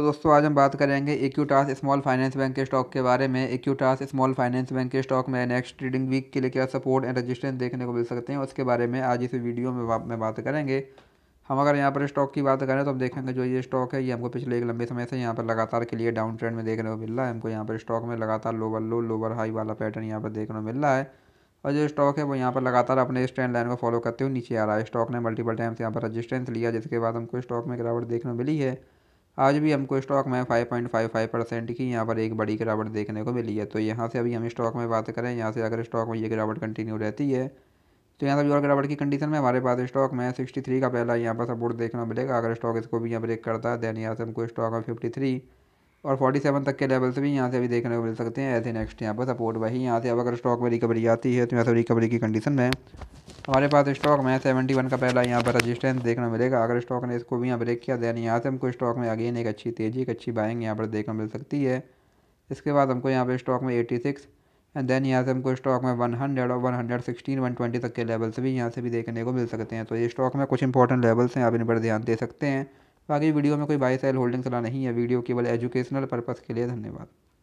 तो दोस्तों आज हम बात करेंगे इक्यूटास स्मॉल फाइनेंस बैंक के स्टॉक के बारे में इक्यूटास स्मॉल फाइनेंस बैंक के स्टॉक में नेक्स्ट ट्रेडिंग वीक के लिए क्या सपोर्ट एंड रेजिस्टेंस देखने को मिल सकते हैं उसके बारे में आज इस वीडियो में बा, में बात करेंगे हम अगर यहाँ पर स्टॉक की बात करें तो हम देखेंगे जो ये स्टॉक है ये हमको पिछले एक लंबे समय से यहाँ पर लगातार के लिए डाउन ट्रेंड में देखने को मिल रहा है हमको यहाँ पर स्टॉक में लगातार लोवर लो लोवर हाई वाला पैटर्न यहाँ पर देखने को मिल रहा है और जो स्टॉक है वो यहाँ पर लगातार अपने इस ट्रेंड लाइन को फॉलो करते हुए नीचे आ रहा है स्टॉक ने मल्टीपल टाइम्स यहाँ पर रजिस्टेंस लिया जिसके बाद हमको स्टॉक में गिरावट देखने को मिली है आज भी हमको स्टॉक में 5.55 परसेंट की यहाँ पर एक बड़ी गिरावट देखने को मिली है तो यहाँ से अभी हम स्टॉक में बात करें यहाँ से अगर स्टॉक में ये गिरावट कंटिन्यू रहती है तो यहाँ से और गिरावट की कंडीशन में हमारे पास स्टॉक में 63 का पहला यहाँ पर सपोर्ट देखने को मिलेगा अगर स्टॉक इसको भी यहाँ ब्रेक करता है दैन यहाँ से हमको स्टॉक में फिफ्टी और सेवन तक के लेवल्स भी यहाँ से अभी देखने को मिल सकते हैं ऐसे नेक्स्ट यहाँ पर सपोर्ट वही यहाँ से अब अगर स्टॉक में रिकवरी आती है तो यहाँ से रिकवरी की कंडीशन में हमारे पास स्टॉक में सेवेंटी वन का पहला यहाँ पर रजिस्टेंस देखना मिलेगा अगर स्टॉक ने इसको भी यहाँ ब्रेक किया दैन यहाँ से हमको स्टॉक में अगेन एक अच्छी तेज़ी एक अच्छी बाइंग यहाँ पर देखना मिल सकती है इसके बाद हमको यहाँ पर स्टॉक में एटी सिक्स एंड देन यहाँ से हमको स्टॉक में वन हंड्रेड और one hundred sixteen one twenty तक के लेवल्स भी यहाँ से भी देखने को मिल सकते हैं तो ये स्टॉक में कुछ इंपॉर्टेंट लेवल्स हैं आप इन पर ध्यान दे सकते हैं बाकी वीडियो में कोई बाई सेल होल्डिंग सलाह नहीं है वीडियो केवल एजुकेशनल पर्पज़ के लिए धन्यवाद